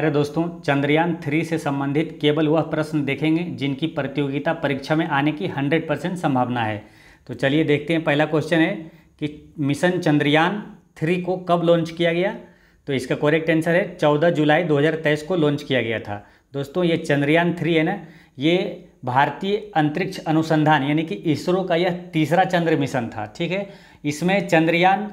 अरे दोस्तों चंद्रयान थ्री से संबंधित केवल वह प्रश्न देखेंगे जिनकी प्रतियोगिता परीक्षा में आने की 100 परसेंट संभावना है तो चलिए देखते हैं पहला क्वेश्चन है कि मिशन चंद्रयान थ्री को कब लॉन्च किया गया तो इसका करेक्ट आंसर है 14 जुलाई 2023 को लॉन्च किया गया था दोस्तों ये चंद्रयान थ्री है ना ये भारतीय अंतरिक्ष अनुसंधान यानी कि इसरो का यह तीसरा चंद्र मिशन था ठीक है इसमें चंद्रयान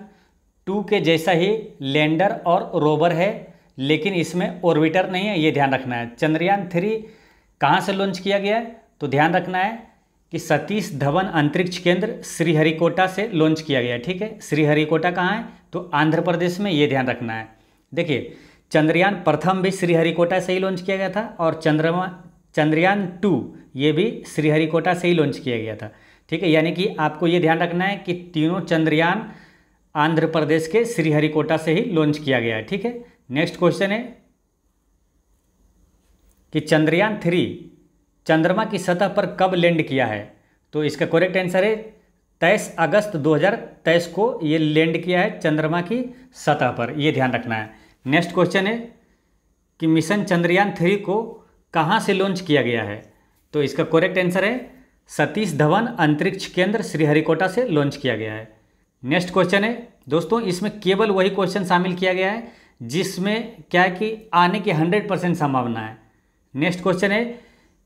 टू के जैसा ही लैंडर और रोवर है लेकिन इसमें ऑर्बिटर नहीं है ये ध्यान रखना है चंद्रयान थ्री कहाँ से लॉन्च किया गया है तो ध्यान रखना है कि सतीश धवन अंतरिक्ष केंद्र श्रीहरिकोटा से लॉन्च किया गया ठीक है श्रीहरिकोटा कहाँ है तो आंध्र प्रदेश में ये ध्यान रखना है देखिए चंद्रयान प्रथम भी श्रीहरिकोटा से ही लॉन्च किया गया था और चंद्रमा चंद्रयान टू ये भी श्रीहरिकोटा से ही लॉन्च किया गया था ठीक है यानी कि आपको ये ध्यान रखना है कि तीनों चंद्रयान आंध्र प्रदेश के श्रीहरिकोटा से ही लॉन्च किया गया है ठीक है नेक्स्ट क्वेश्चन है कि चंद्रयान थ्री चंद्रमा की सतह पर कब लैंड किया है तो इसका करेक्ट आंसर है तेईस अगस्त 2023 को ये लैंड किया है चंद्रमा की सतह पर ये ध्यान रखना है नेक्स्ट क्वेश्चन है कि मिशन चंद्रयान थ्री को कहाँ से लॉन्च किया गया है तो इसका करेक्ट आंसर है सतीश धवन अंतरिक्ष केंद्र श्रीहरिकोटा से लॉन्च किया गया है नेक्स्ट क्वेश्चन है दोस्तों इसमें केवल वही क्वेश्चन शामिल किया गया है जिसमें क्या है कि आने की हंड्रेड परसेंट संभावना है नेक्स्ट क्वेश्चन है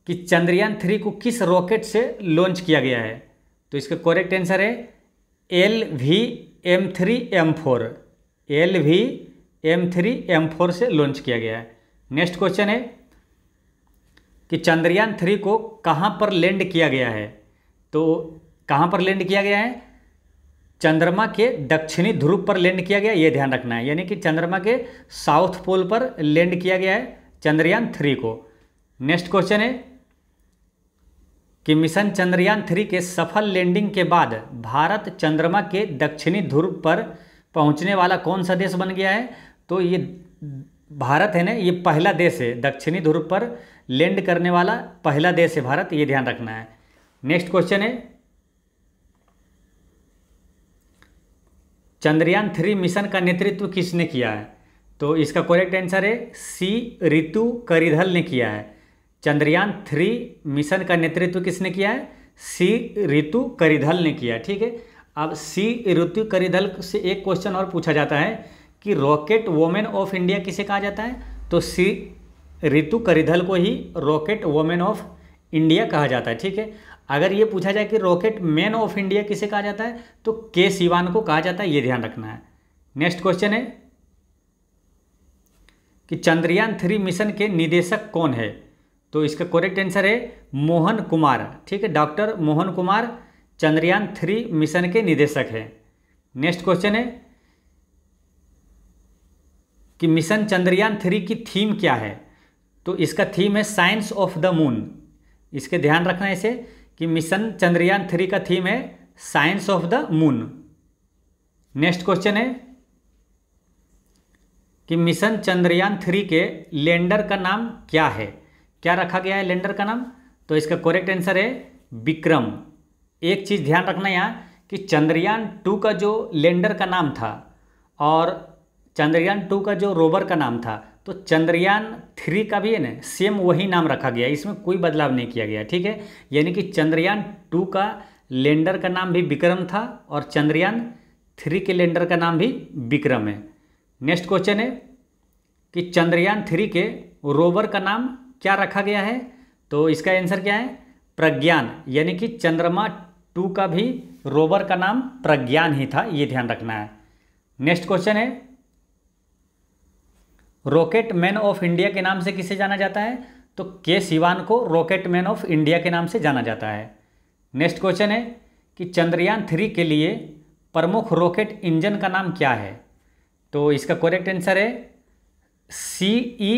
कि चंद्रयान थ्री को किस रॉकेट से लॉन्च किया गया है तो इसका करेक्ट आंसर है L V M three M four L V M three M four से लॉन्च किया गया है नेक्स्ट क्वेश्चन है कि चंद्रयान थ्री को कहाँ पर लैंड किया गया है तो कहाँ पर लैंड किया गया है चंद्रमा के दक्षिणी ध्रुव पर लैंड किया गया ये ध्यान रखना है यानी कि चंद्रमा के साउथ पोल पर लैंड किया गया है चंद्रयान थ्री को नेक्स्ट क्वेश्चन है कि मिशन चंद्रयान थ्री के सफल लैंडिंग के बाद भारत चंद्रमा के दक्षिणी ध्रुव पर पहुंचने वाला कौन सा देश बन गया है तो ये भारत है ना ये पहला देश है दक्षिणी ध्रुव पर लैंड करने वाला पहला देश है भारत ये ध्यान रखना है नेक्स्ट क्वेश्चन है चंद्रयान थ्री मिशन का नेतृत्व किसने किया है तो इसका करेक्ट आंसर है सी रितु करिधल ने किया है चंद्रयान थ्री मिशन का नेतृत्व किसने किया है सी ऋतु करिधल ने किया ठीक है अब सी ऋतु करिधल से एक क्वेश्चन और पूछा जाता है कि रॉकेट वोमेन ऑफ इंडिया किसे कहा जाता है तो सी ऋतु करिधल को ही रॉकेट वोमेन ऑफ इंडिया कहा जाता है ठीक है अगर ये पूछा जाए कि रॉकेट मैन ऑफ इंडिया किसे कहा जाता है तो के सिवान को कहा जाता है ये ध्यान रखना है नेक्स्ट क्वेश्चन है कि चंद्रयान थ्री मिशन के निदेशक कौन है तो इसका करेक्ट आंसर है मोहन कुमार ठीक है doctor Mohan Kumar Chandrayaan three mission के निदेशक हैं नेक्स्ट क्वेश्चन है कि मिशन चंद्रयान थ्री की थीम क्या है तो इसका थीम है साइंस ऑफ द मून इसके ध्यान रखना इसे कि मिशन चंद्रयान थ्री का थीम है science of the moon next question है कि मिशन चंद्रयान थ्री के लैंडर का नाम क्या है क्या रखा गया है लैंडर का नाम तो इसका करेक्ट आंसर है विक्रम एक चीज़ ध्यान रखना यहाँ कि चंद्रयान टू का जो लैंडर का नाम था और चंद्रयान टू का जो रोवर का नाम था तो चंद्रयान थ्री का भी है ना सेम वही नाम रखा गया इसमें कोई बदलाव नहीं किया गया ठीक है यानी कि चंद्रयान टू का लैंडर का नाम भी विक्रम था और चंद्रयान थ्री के लैंडर का नाम भी विक्रम है नेक्स्ट क्वेश्चन है कि चंद्रयान थ्री के रोवर का नाम क्या रखा गया है तो इसका आंसर क्या है प्रज्ञान यानी कि चंद्रमा टू का भी रोवर का नाम प्रज्ञान ही था ये ध्यान रखना है नेक्स्ट क्वेश्चन है रॉकेट मैन ऑफ इंडिया के नाम से किसे जाना जाता है तो के सिवान को रॉकेट मैन ऑफ इंडिया के नाम से जाना जाता है नेक्स्ट क्वेश्चन है कि चंद्रयान थ्री के लिए प्रमुख रॉकेट इंजन का नाम क्या है तो इसका करेक्ट आंसर है C E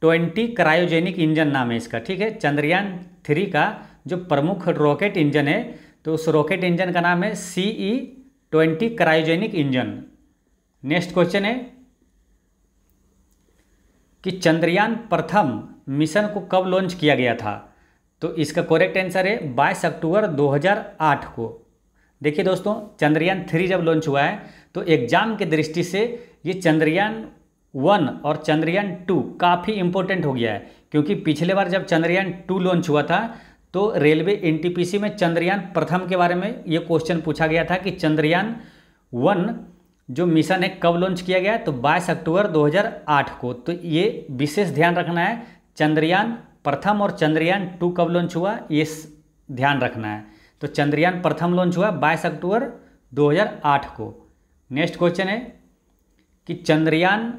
twenty cryogenic engine नाम है इसका ठीक है चंद्रयान थ्री का जो प्रमुख रॉकेट इंजन है तो उस रॉकेट इंजन का नाम है C E twenty cryogenic engine next question है कि चंद्रयान प्रथम मिशन को कब लॉन्च किया गया था तो इसका करेक्ट आंसर है बाईस अक्टूबर 2008 को देखिए दोस्तों चंद्रयान थ्री जब लॉन्च हुआ है तो एग्ज़ाम के दृष्टि से ये चंद्रयान वन और चंद्रयान टू काफ़ी इम्पोर्टेंट हो गया है क्योंकि पिछले बार जब चंद्रयान टू लॉन्च हुआ था तो रेलवे एनटीपीसी में चंद्रयान प्रथम के बारे में ये क्वेश्चन पूछा गया था कि चंद्रयान वन जो मिशन है कब लॉन्च किया गया तो 22 अक्टूबर 2008 को तो ये विशेष ध्यान रखना है चंद्रयान प्रथम और चंद्रयान टू कब लॉन्च हुआ ये ध्यान रखना है तो चंद्रयान प्रथम लॉन्च हुआ 22 अक्टूबर 2008 को नेक्स्ट क्वेश्चन है कि चंद्रयान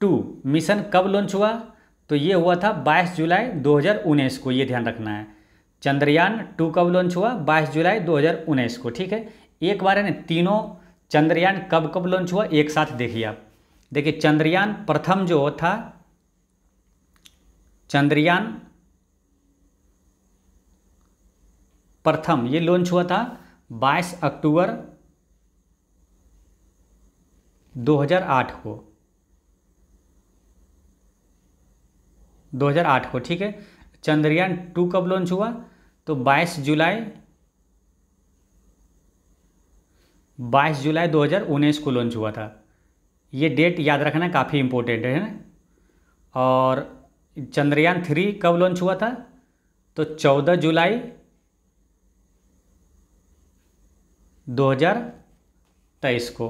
टू मिशन कब लॉन्च हुआ तो ये हुआ था 22 जुलाई 2019 को ये ध्यान रखना है चंद्रयान टू कब लॉन्च हुआ 22 जुलाई 2019 को ठीक है एक बार है ना तीनों चंद्रयान कब कब लॉन्च हुआ एक साथ देखिए आप देखिए चंद्रयान प्रथम जो था चंद्रयान प्रथम ये लॉन्च हुआ था 22 अक्टूबर 2008 को 2008 को ठीक है चंद्रयान टू कब लॉन्च हुआ तो 22 जुलाई 22 जुलाई 2019 को लॉन्च हुआ था ये डेट याद रखना काफ़ी इम्पोर्टेंट है ना और चंद्रयान थ्री कब लॉन्च हुआ था तो 14 जुलाई 2023 को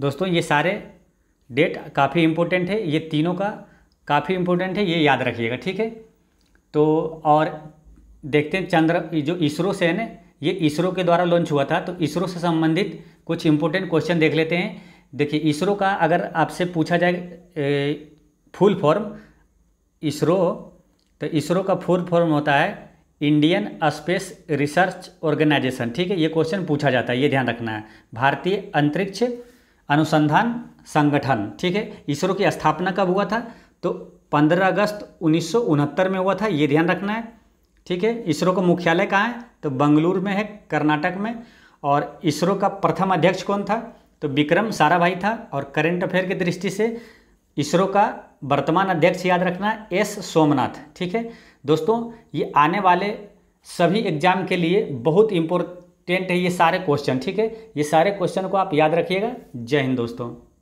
दोस्तों ये सारे डेट काफ़ी इम्पोर्टेंट है ये तीनों का काफ़ी इम्पोर्टेंट है ये याद रखिएगा ठीक है तो और देखते हैं चंद्र जो इसरो से है ना ये इसरो के द्वारा लॉन्च हुआ था तो इसरो से संबंधित कुछ इंपॉर्टेंट क्वेश्चन देख लेते हैं देखिए इसरो का अगर आपसे पूछा जाए फुल फॉर्म इसरो तो इसरो का फुल फॉर्म होता है इंडियन स्पेस रिसर्च ऑर्गेनाइजेशन ठीक है ये क्वेश्चन पूछा जाता है ये ध्यान रखना है भारतीय अंतरिक्ष अनुसंधान संगठन ठीक है इसरो की स्थापना कब हुआ था तो 15 अगस्त उन्नीस में हुआ था ये ध्यान रखना है ठीक है इसरो का मुख्यालय कहाँ है तो बंगलुरु में है कर्नाटक में और इसरो का प्रथम अध्यक्ष कौन था तो विक्रम साराभाई था और करेंट अफेयर की दृष्टि से इसरो का वर्तमान अध्यक्ष याद रखना एस सोमनाथ ठीक है दोस्तों ये आने वाले सभी एग्जाम के लिए बहुत इम्पोर्टेंट है ये सारे क्वेश्चन ठीक है ये सारे क्वेश्चन को आप याद रखिएगा जय हिंद दोस्तों